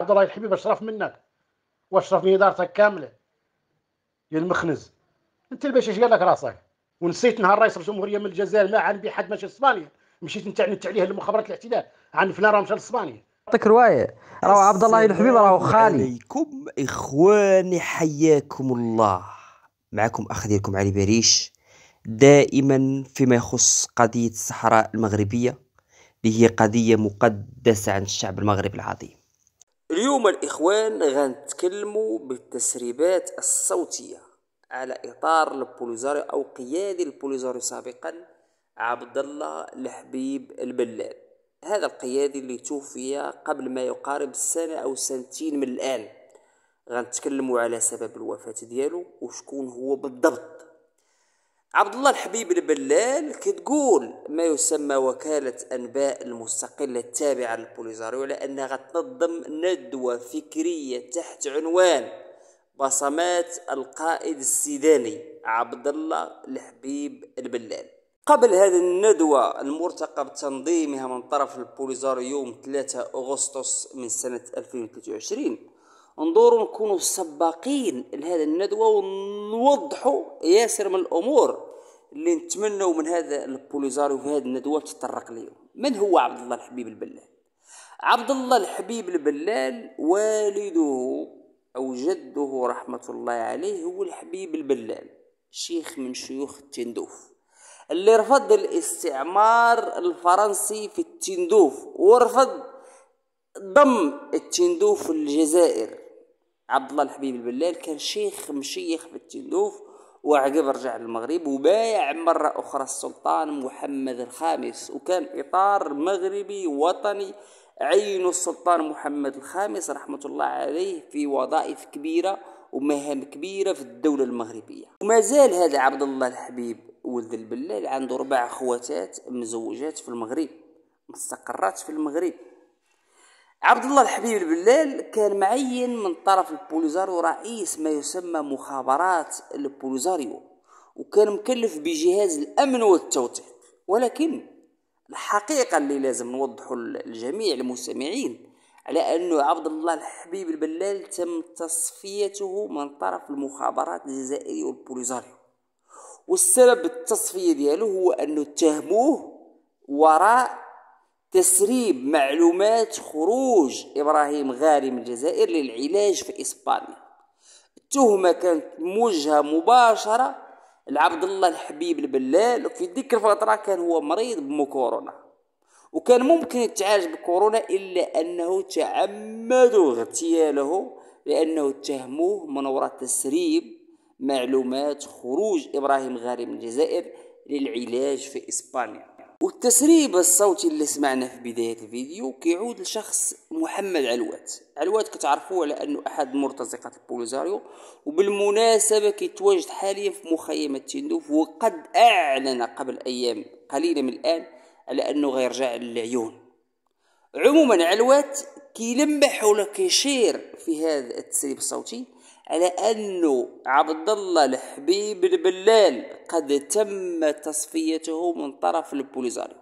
عبد الله الحبيب اشرف منك من ادارتك كامله يا المخنز انت باش ايش قال لك راسك ونسيت نهار رئيس الجمهوريه من الجزائر ما عن بي حد ماشي اسبانيا مشيت نتعنت عليه المخابرات الاحتلال عن فلان راه مشى لاسبانيا يعطيك روايه راهو عبد الله الحبيب راهو خالي عليكم اخواني حياكم الله معكم اخ ديالكم علي بريش دائما فيما يخص قضيه الصحراء المغربيه اللي هي قضيه مقدسه عند الشعب المغربي العظيم اليوم الإخوان غنتكلموا بالتسريبات الصوتية على إطار البوليزاري أو قيادي البوليزاري سابقا عبد الله الحبيب البلال هذا القيادي اللي توفي قبل ما يقارب سنة أو سنتين من الآن غنتكلموا على سبب الوفاة ديالو وشكون هو بالضبط عبد الله الحبيب البلال كتقول ما يسمى وكالة أنباء المستقلة التابعة للبوليزاريو على أنها غتنظم ندوة فكرية تحت عنوان بصمات القائد السيداني عبد الله الحبيب البلال قبل هذه الندوة المرتقب تنظيمها من طرف البوليزاريو يوم 3 أغسطس من سنة 2023 انظروا نكونوا سباقين لهذه الندوة ون نوضحوا ياسر من الامور اللي نتمنوا من هذا البوليزاريو في هذه الندوه تطرق ليهم من هو عبد الله الحبيب البلال عبد الله الحبيب البلال والده او جده رحمه الله عليه هو الحبيب البلال شيخ من شيوخ التندوف اللي رفض الاستعمار الفرنسي في التندوف ورفض ضم التندوف الجزائر عبد الله الحبيب البلال كان شيخ مشيخ في التندوف وعقب رجع للمغرب وبايع مرة أخرى السلطان محمد الخامس وكان إطار مغربي وطني عين السلطان محمد الخامس رحمة الله عليه في وظائف كبيرة ومهام كبيرة في الدولة المغربية وما زال هذا عبد الله الحبيب ولد البلال عنده ربع خواتات مزوجات في المغرب مستقرات في المغرب عبد الله الحبيب البلال كان معين من طرف البوليزاريو رئيس ما يسمى مخابرات البوليزاريو وكان مكلف بجهاز الأمن والتوثيق ولكن الحقيقة اللي لازم نوضح للجميع المستمعين على أنه عبد الله الحبيب البلال تم تصفيته من طرف المخابرات الجزائرية والبوليزاريو والسبب التصفية ديالو هو أنه اتهموه وراء تسريب معلومات خروج إبراهيم غاري من الجزائر للعلاج في إسبانيا التهمة كانت موجهة مباشرة لعبد الله الحبيب البلال وفي ديك الفترة كان هو مريض بكورونا وكان ممكن يتعالج بكورونا إلا أنه تعمدوا اغتياله لأنه اتهموه من وراء تسريب معلومات خروج إبراهيم غاري من الجزائر للعلاج في إسبانيا والتسريب الصوتي اللي سمعنا في بداية الفيديو كيعود لشخص محمد علوات علوات كتعرفوه على أنه أحد مرتزقة البوليزاريو وبالمناسبة كيتواجد حاليا في مخيمة تندوف وقد أعلن قبل أيام قليلة من الآن على أنه غيرجع للعيون عموما علوات كيلمح ولا كيشير في هذا التسريب الصوتي لأنه عبد الله الحبيب البلال قد تم تصفيته من طرف البوليزاريو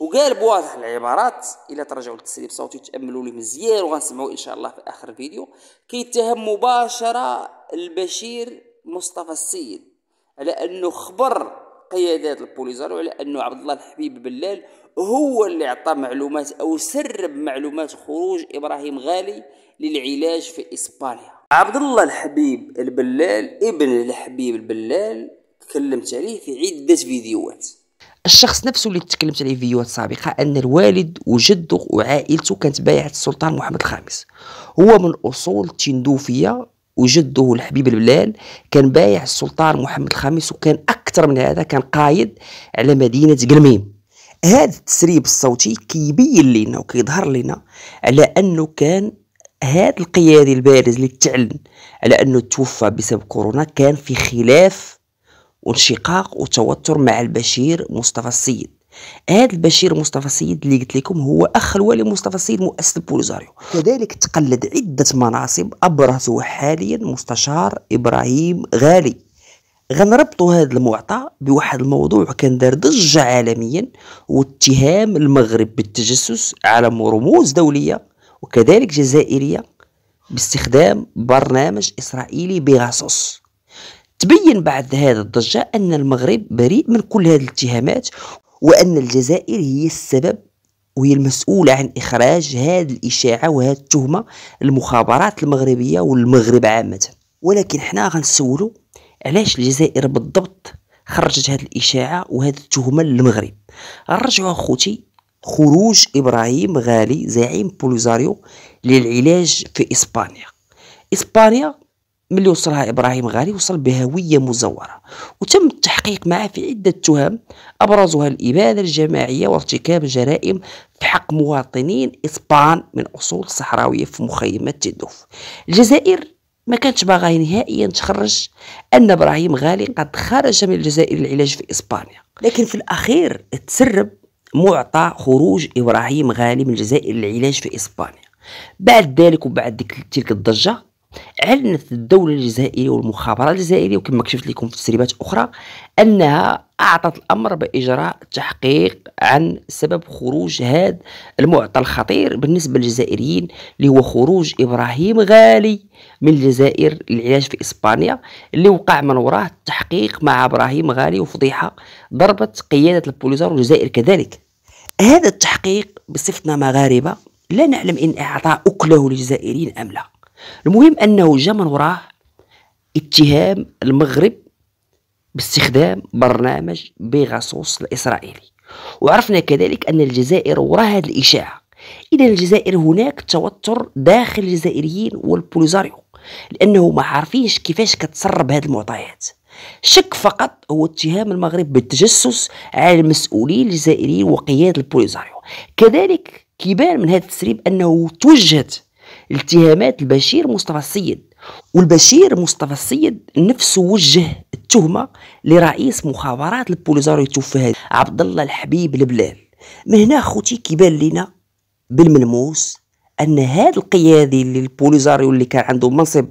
وقال بواضح العبارات الى ترجعوا للتسريب الصوتي تاملوا لي مزيان وغنسمعوا ان شاء الله في اخر الفيديو كيتهم مباشره البشير مصطفى السيد على انه خبر قيادات البوليزاريو على انه عبد الله الحبيب بلال هو اللي عطى معلومات او سرب معلومات خروج ابراهيم غالي للعلاج في اسبانيا عبد الله الحبيب البلال ابن الحبيب البلال تكلمت عليه في عدة فيديوهات الشخص نفسه اللي تكلمت عليه في فيديوهات سابقة أن الوالد وجده وعائلته كانت بايعة السلطان محمد الخامس هو من أصول تندوفية وجده الحبيب البلال كان بايع السلطان محمد الخامس وكان أكثر من هذا كان قايد على مدينة قلميم هذا التسريب الصوتي كيبين لنا وكيظهر لنا على أنه كان هذا القيادي البارز اللي تعلن على أنه توفى بسبب كورونا كان في خلاف وانشقاق وتوتر مع البشير مصطفى السيد هذا البشير مصطفى السيد اللي قلت لكم هو اخ الوالي مصطفى السيد مؤسس البوليزاريو كذلك تقلد عده مناصب ابرزها حاليا مستشار ابراهيم غالي غنربطوا هذا المعطى بواحد الموضوع كان دار ضجه عالميا واتهام المغرب بالتجسس على رموز دوليه وكذلك جزائرية باستخدام برنامج إسرائيلي بيغاسوس تبين بعد هذا الضجة أن المغرب بريء من كل هذه الاتهامات وأن الجزائر هي السبب وهي المسؤولة عن إخراج هذه الإشاعة وهذه التهمة المخابرات المغربية والمغرب عامة ولكن حنا غنسولو علاش الجزائر بالضبط خرجت هذه الإشاعة وهذه التهمة للمغرب نرجعوا أخوتي خروج إبراهيم غالي زعيم بوليزاريو للعلاج في إسبانيا إسبانيا ملي وصلها إبراهيم غالي وصل بهوية مزورة وتم التحقيق معه في عدة تهم أبرزها الإبادة الجماعية وارتكاب جرائم في حق مواطنين إسبان من أصول صحراوية في مخيمات تيدوف الجزائر ما كانتش باغا نهائيا تخرج ان ابراهيم غالي قد خرج من الجزائر للعلاج في اسبانيا لكن في الاخير تسرب معطى خروج إبراهيم غالي من الجزائر للعلاج في إسبانيا بعد ذلك وبعد تلك الضجة اعلنت الدوله الجزائريه والمخابرات الجزائريه وكما كشفت لكم في تسريبات اخرى انها اعطت الامر باجراء تحقيق عن سبب خروج هذا المعطى الخطير بالنسبه للجزائريين اللي هو خروج ابراهيم غالي من الجزائر للعلاج في اسبانيا اللي وقع من وراه التحقيق مع ابراهيم غالي وفضيحه ضربت قياده البوليزار والجزائر كذلك هذا التحقيق بصفتنا مغاربه لا نعلم ان اعطى اكله للجزائريين ام لا المهم انه جا من وراه اتهام المغرب باستخدام برنامج بيغاسوس الاسرائيلي وعرفنا كذلك ان الجزائر وراء هذه الاشاعه اذا الجزائر هناك توتر داخل الجزائريين والبوليزاريو لانه ما عارفينش كيفاش كتسرب هذه المعطيات شك فقط هو اتهام المغرب بالتجسس على المسؤولين الجزائريين وقياده البوليزاريو كذلك كيبان من هذا التسريب انه توجهت التهامات البشير مصطفى السيد والبشير مصطفى السيد نفسه وجه التهمه لرئيس مخابرات البوليزاريو التفاهي عبد الله الحبيب البلال من هنا خوتي كيبان لينا بالملموس ان هذا القيادي اللي البوليزاريو اللي كان عنده منصب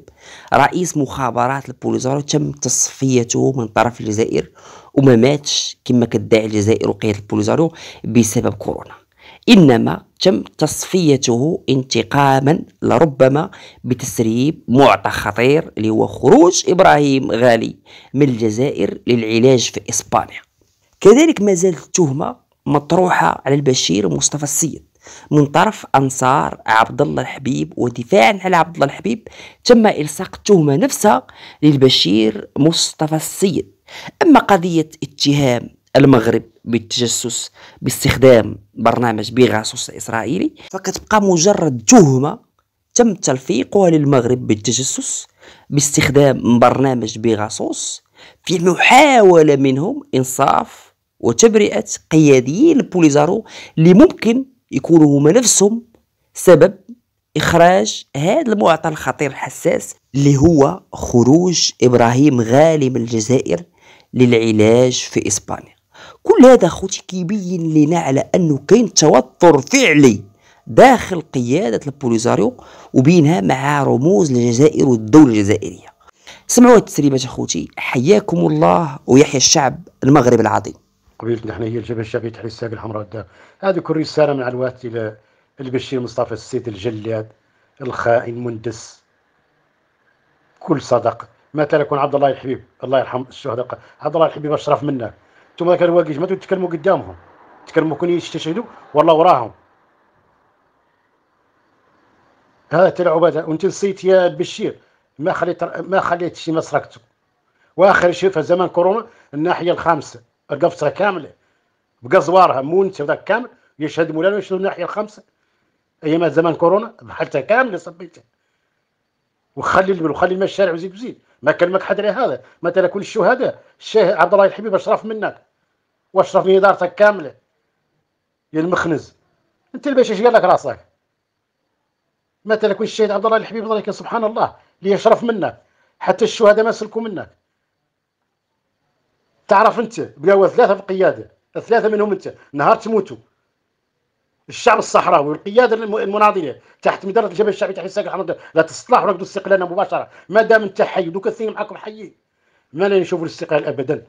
رئيس مخابرات البوليزاريو تم تصفيته من طرف الجزائر وما ماتش كما كدعي الجزائر وقياده البوليزاريو بسبب كورونا إنما تم تصفيته انتقاما لربما بتسريب معطى خطير اللي هو خروج إبراهيم غالي من الجزائر للعلاج في إسبانيا كذلك ما زالت التهمة مطروحة على البشير مصطفى السيد من طرف انصار عبد الله الحبيب ودفاعا على عبد الله الحبيب تم الصاق التهمه نفسها للبشير مصطفى السيد اما قضيه اتهام المغرب بالتجسس باستخدام برنامج بيغاسوس الإسرائيلي فكتبقى مجرد تهمة تم تلفيقها للمغرب بالتجسس باستخدام برنامج بيغاسوس في محاولة منهم إنصاف وتبرئة قياديين البوليزارو اللي ممكن يكونوا هما نفسهم سبب إخراج هذا المعطى الخطير الحساس اللي هو خروج إبراهيم غالي من الجزائر للعلاج في إسبانيا كل هذا خوتي كيبين لنا على انه كاين توتر فعلي داخل قيادة البوليزاريو وبينها مع رموز الجزائر والدولة الجزائرية سمعوا التسريبات اخوتي حياكم الله ويحيى الشعب المغرب العظيم قبيلتنا حنا هي الجبهه الشعبيه تحرير الساق الحمراء الدار هذه كل رساله من علوات الى البشير مصطفى السيد الجلاد الخائن مندس كل صدق مثلا يكون عبد الله الحبيب الله يرحم الشهداء عبد الله الحبيب اشرف منك انتم كانوا واقفين تتكلموا قدامهم تكلموا كون يستشهدوا والله وراهم هذا تلعب هذا وانت نسيت يا البشير ما خليت ما خليت شي مسركته واخر شيء في زمان كورونا الناحيه الخامسه القفصه كامله بقى زوارها انت ذاك كامل يشهد مولانا ويشهد الناحيه الخامسه ايام زمان كورونا بحالتها كامله صبيتها وخلي وخلي الماء الشارع وزيد وزيد ما كلمك حد على هذا مثلا كل الشهداء الشيخ عبد الله الحبيب اشرف منك واش صافي دارتك كامله يا المخنز انت البشاش قال لك راسك مثلا كل الشهيد عبد الله الحبيب ضريك سبحان الله ليشرف منك حتى الشهداء ما سلكوا منك تعرف انت بقاو ثلاثه في القياده ثلاثه منهم انت نهار تموتوا الشعب الصحراوي والقياده المناضله تحت مداره الجبهه الشعبيه تحت الساق الحمد لا تصلح ركضوا استقلالنا مباشره ما دام انت حي دوك الثاني معاكم حيين ما لا نشوفوا الاستقلال ابدا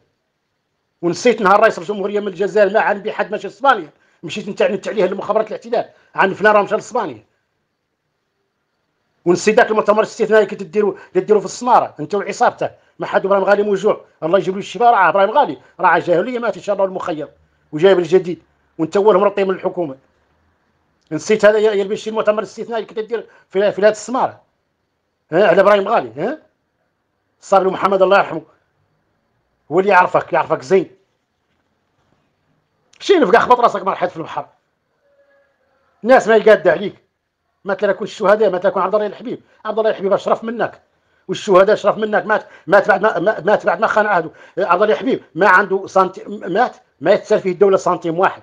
ونسيت نهار رئيس الجمهوريه من الجزائر ما عن بحد ماشي اسبانيا مشيت نتعنت عليها لمخابرات الاحتلال عن فلان راه مشى لاسبانيا ونسيت ذاك المؤتمر الاستثنائي كنت تديروا تديروا في الصناره انت وعصابته ما حد ابراهيم غالي موجوع الله يجيب له الشفاء راه ابراهيم غالي راه جاهليه مات ان شاء الله المخير وجايب الجديد وانت اولهم رطي من الحكومه نسيت هذا يلبس المؤتمر الاستثنائي كنت تدير في في هذه السماره على ابراهيم غالي ها صار محمد الله يرحمه هو اللي يعرفك يعرفك زين شي نفقع خبط راسك مرحيت في البحر الناس ما يقاد عليك مثلا يكون الشهداء مثلا يكون عبد الله الحبيب عبد الله الحبيب اشرف منك والشهداء اشرف منك مات مات بعد ما مات بعد ما خان عهده عبد الله الحبيب ما عنده سنتيم مات ما يتسال فيه الدوله سنتيم واحد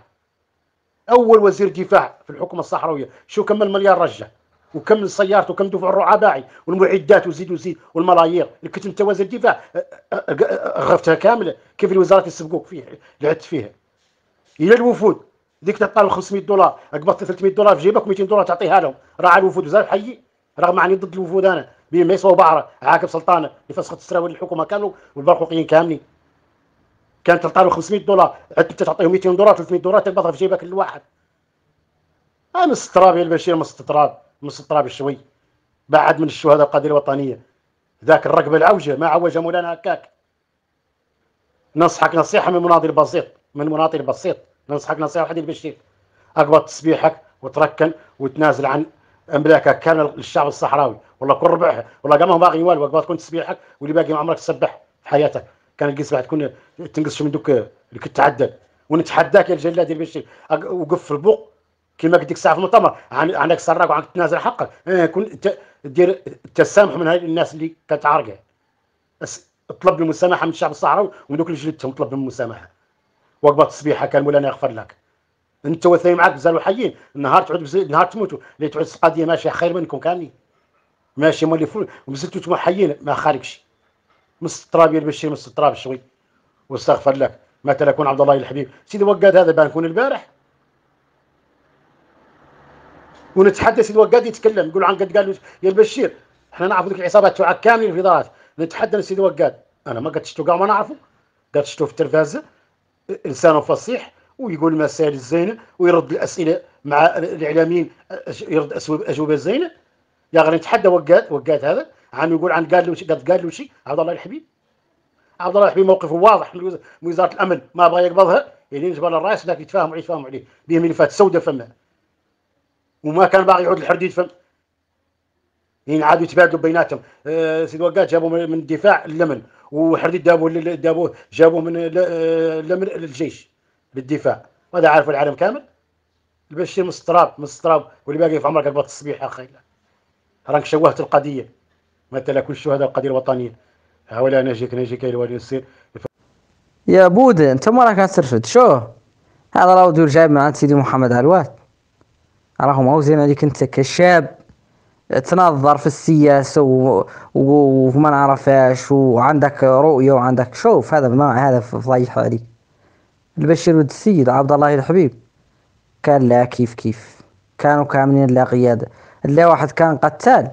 اول وزير دفاع في الحكومه الصحراويه شو كمل مليار رجع وكم سيارته وكم دفع الرعداعي والمعدات وزيد وزيد والملايير انت وزير الدفاع غرفتها كامله كيف الوزارات يسبقوك فيها لعبت فيها الى الوفود ديك تعطى 500 دولار قبضت 300 دولار في جيبك 200 دولار تعطيها لهم راه على الوفود وزاد حي رغم اني ضد الوفود انا بين يسوى بعره عاقب سلطانه فسخت السراويل الحكومه كانوا والبرقوقيين كاملين كانت تعطى 500 دولار عدت انت تعطيهم 200 دولار 300 دولار تقبضها في جيبك الواحد انا ست يا البشير ما من سطراب الشوي بعد من الشهداء القضيه الوطنيه ذاك الرقبه العوجه ما عوج مولانا هكاك ننصحك نصيحه من مناضل بسيط من مناضل بسيط ننصحك نصيحه وحدي البشير اقبض تسبيحك وتركن وتنازل عن املاكك كامل للشعب الصحراوي والله كل ربعها والله ما باغي والو اقبض تكون تسبيحك واللي باقي ما عمرك تسبح في حياتك كان القيس بعد تكون تنقص من دوك اللي كنت تعدل ونتحداك يا الجلاد البشير وقف في البوق كما قلت لك الساعه في المؤتمر عندك سراك وعندك تنازل حقك آه انت دير تسامح من هذه الناس اللي كتعاركه اطلب المسامحه من الشعب الصحراوي ومن دوك اللي جلدتهم طلب المسامحه وقبه التصبيحه كان مولانا يغفر لك انت وثاني معاك مازالوا حيين نهار تعود نهار تموتوا اللي تعود القضيه ماشيه خير منكم كاملين ماشي مولي فول ومازلتوا انتم حيين ما خارجش من التراب البشير من التراب شوي واستغفر لك مثلا كون عبد الله الحبيب سيدي وقاد هذا بان كون البارح ونتحدث الوقاد يتكلم يقول عن قد قال يا البشير احنا نعرف ذيك العصابات تاع كامل في دارات نتحدى السيد وقاد انا ما قدشتو كاع ما نعرفه شفتو في التلفازه انسان فصيح ويقول المسائل الزينه ويرد الاسئله مع الاعلاميين يرد اجوبه الزينه يا غير نتحدى وقاد وقاد هذا عم يقول عن قال له قد قال له شيء عبد الله الحبيب عبد الله الحبيب موقفه واضح من وزاره الامن ما بغى يقبضها يعني جبل الراس لكن يتفاهموا عليه يتفاهموا عليه بيه ملفات سوداء فما وما كان باغي يعود الحرد يدفن ينعادوا يتبادلوا بيناتهم أه سيد وقات جابوه من الدفاع اللمن وحرديد دابوه دابوه جابوه من اللمن أه، للجيش للدفاع وهذا عارف العالم كامل البشير مستراب مستراب واللي باقي في عمرك قبل الصبيح اخي راك شوهت القضيه مثلا كل الشهداء القضيه الوطنيه هاولا نجيك نجيك الوالي يصير يا بودي انت ما راك ترفد شو هذا راه دور جايب مع سيدي محمد علوات راهم ماهو زي ما ديك انت كشاب تنظر في السياسة و... وما نعرفهاش وعندك رؤية وعندك شوف هذا ما هذا فضيح عليك البشير ولد السيد عبد الله الحبيب كان لا كيف كيف كانوا كاملين لا قيادة لا واحد كان قتال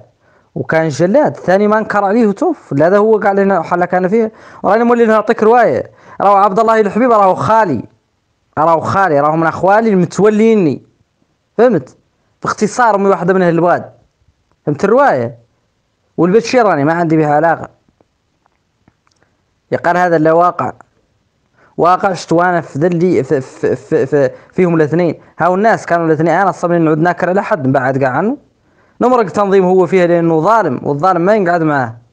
وكان جلاد ثاني ما انكر عليه وتوف لا هذا هو قال لنا حلا كان فيه وراني مولي نعطيك رواية راهو عبد الله الحبيب راهو خالي راهو خالي راهو من اخوالي المتوليني فهمت باختصار امي واحده من هالواد فهمت الروايه والبيت شيراني ما عندي بها علاقه يقال هذا اللي واقع واقع شتوانا في ذلي في في في في فيهم الاثنين هاو الناس كانوا الاثنين انا صبني نعود ناكر على حد من بعد كاع عنه نمرق تنظيم هو فيها لانه ظالم والظالم ما ينقعد معاه